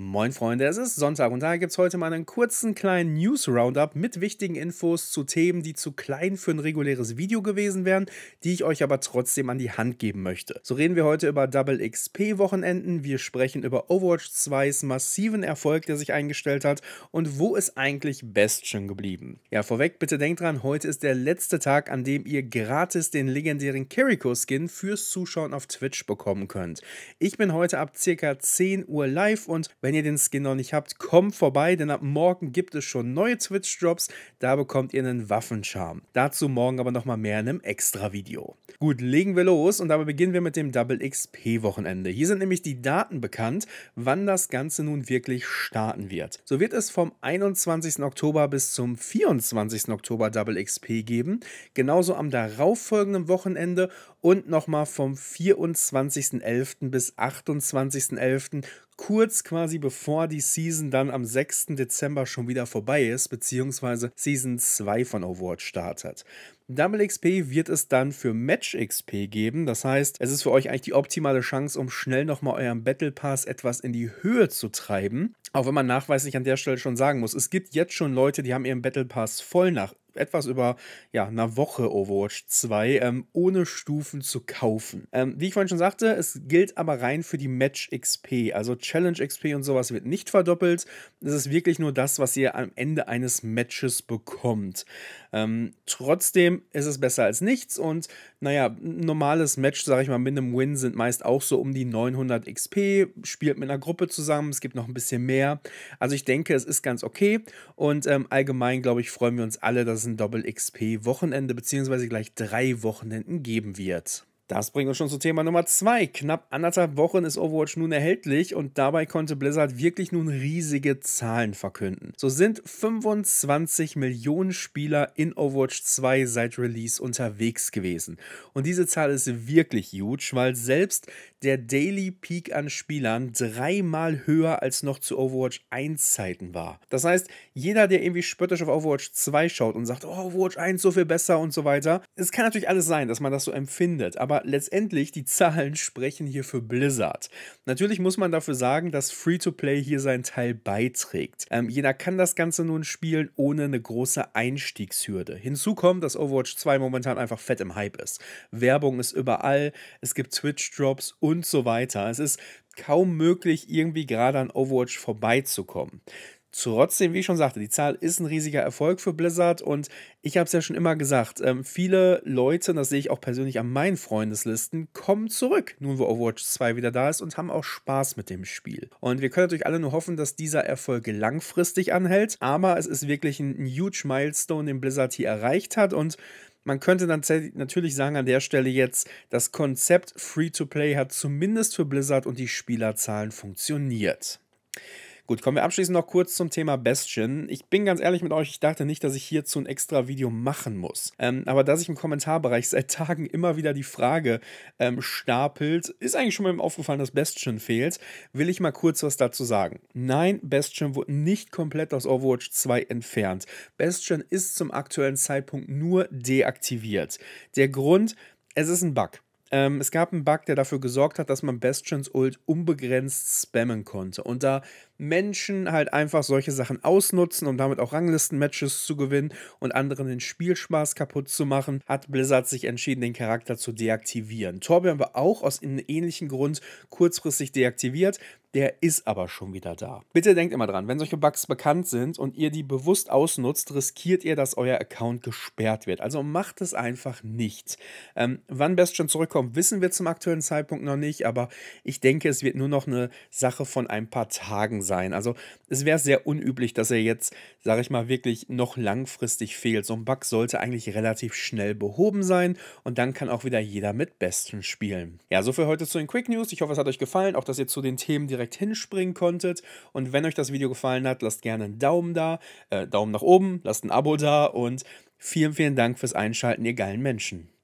Moin Freunde, es ist Sonntag und daher gibt es heute mal einen kurzen kleinen News-Roundup mit wichtigen Infos zu Themen, die zu klein für ein reguläres Video gewesen wären, die ich euch aber trotzdem an die Hand geben möchte. So reden wir heute über Double XP-Wochenenden, wir sprechen über Overwatch 2s massiven Erfolg, der sich eingestellt hat und wo ist eigentlich Bastion geblieben. Ja, vorweg bitte denkt dran, heute ist der letzte Tag, an dem ihr gratis den legendären Kiriko-Skin fürs Zuschauen auf Twitch bekommen könnt. Ich bin heute ab circa 10 Uhr live und wenn wenn ihr den Skin noch nicht habt, kommt vorbei, denn ab morgen gibt es schon neue Twitch-Drops. Da bekommt ihr einen Waffenscharm. Dazu morgen aber nochmal mehr in einem Extra-Video. Gut, legen wir los und dabei beginnen wir mit dem Double XP-Wochenende. Hier sind nämlich die Daten bekannt, wann das Ganze nun wirklich starten wird. So wird es vom 21. Oktober bis zum 24. Oktober Double XP geben, genauso am darauffolgenden Wochenende und nochmal vom 24.11. bis 28.11 kurz quasi bevor die Season dann am 6. Dezember schon wieder vorbei ist, beziehungsweise Season 2 von Overwatch startet. Double XP wird es dann für Match XP geben. Das heißt, es ist für euch eigentlich die optimale Chance, um schnell nochmal euren Battle Pass etwas in die Höhe zu treiben. Auch wenn man nachweislich an der Stelle schon sagen muss, es gibt jetzt schon Leute, die haben ihren Battle Pass voll nach etwas über ja, einer Woche Overwatch 2 ähm, ohne Stufen zu kaufen. Ähm, wie ich vorhin schon sagte, es gilt aber rein für die Match XP. Also Challenge XP und sowas wird nicht verdoppelt. Es ist wirklich nur das, was ihr am Ende eines Matches bekommt. Ähm, trotzdem ist es besser als nichts und naja, ein normales Match, sage ich mal, mit einem Win sind meist auch so um die 900 XP. Spielt mit einer Gruppe zusammen, es gibt noch ein bisschen mehr. Also ich denke, es ist ganz okay und ähm, allgemein, glaube ich, freuen wir uns alle, dass es Double XP Wochenende bzw. gleich drei Wochenenden geben wird. Das bringt uns schon zu Thema Nummer 2. Knapp anderthalb Wochen ist Overwatch nun erhältlich und dabei konnte Blizzard wirklich nun riesige Zahlen verkünden. So sind 25 Millionen Spieler in Overwatch 2 seit Release unterwegs gewesen. Und diese Zahl ist wirklich huge, weil selbst der Daily Peak an Spielern dreimal höher als noch zu Overwatch 1 Zeiten war. Das heißt, jeder, der irgendwie spöttisch auf Overwatch 2 schaut und sagt, oh, Overwatch 1 so viel besser und so weiter, es kann natürlich alles sein, dass man das so empfindet, aber aber letztendlich die Zahlen sprechen hier für Blizzard. Natürlich muss man dafür sagen, dass Free-to-Play hier seinen Teil beiträgt. Ähm, jeder kann das Ganze nun spielen, ohne eine große Einstiegshürde. Hinzu kommt, dass Overwatch 2 momentan einfach fett im Hype ist. Werbung ist überall, es gibt Twitch-Drops und so weiter. Es ist kaum möglich, irgendwie gerade an Overwatch vorbeizukommen. Trotzdem, wie ich schon sagte, die Zahl ist ein riesiger Erfolg für Blizzard und ich habe es ja schon immer gesagt, ähm, viele Leute, das sehe ich auch persönlich an meinen Freundeslisten, kommen zurück, nun wo Overwatch 2 wieder da ist und haben auch Spaß mit dem Spiel. Und wir können natürlich alle nur hoffen, dass dieser Erfolg langfristig anhält, aber es ist wirklich ein, ein huge Milestone, den Blizzard hier erreicht hat und man könnte dann natürlich sagen an der Stelle jetzt, das Konzept Free-to-Play hat zumindest für Blizzard und die Spielerzahlen funktioniert. Gut, kommen wir abschließend noch kurz zum Thema Bastion. Ich bin ganz ehrlich mit euch, ich dachte nicht, dass ich hierzu ein extra Video machen muss. Ähm, aber dass sich im Kommentarbereich seit Tagen immer wieder die Frage ähm, stapelt, ist eigentlich schon mal aufgefallen, dass Bastion fehlt. Will ich mal kurz was dazu sagen. Nein, Bastion wurde nicht komplett aus Overwatch 2 entfernt. Bastion ist zum aktuellen Zeitpunkt nur deaktiviert. Der Grund, es ist ein Bug. Ähm, es gab einen Bug, der dafür gesorgt hat, dass man Bastions Ult unbegrenzt spammen konnte. Und da Menschen halt einfach solche Sachen ausnutzen, um damit auch Ranglisten-Matches zu gewinnen und anderen den Spielspaß kaputt zu machen, hat Blizzard sich entschieden, den Charakter zu deaktivieren. Torbjörn war auch aus einem ähnlichen Grund kurzfristig deaktiviert. Der ist aber schon wieder da. Bitte denkt immer dran, wenn solche Bugs bekannt sind und ihr die bewusst ausnutzt, riskiert ihr, dass euer Account gesperrt wird. Also macht es einfach nicht. Ähm, wann Bastion zurückkommt, wissen wir zum aktuellen Zeitpunkt noch nicht, aber ich denke, es wird nur noch eine Sache von ein paar Tagen sein. Also es wäre sehr unüblich, dass er jetzt, sage ich mal, wirklich noch langfristig fehlt. So ein Bug sollte eigentlich relativ schnell behoben sein und dann kann auch wieder jeder mit Bastion spielen. Ja, so viel heute zu den Quick News. Ich hoffe, es hat euch gefallen, auch dass ihr zu den Themen direkt direkt hinspringen konntet. Und wenn euch das Video gefallen hat, lasst gerne einen Daumen da, äh, Daumen nach oben, lasst ein Abo da und vielen, vielen Dank fürs Einschalten, ihr geilen Menschen.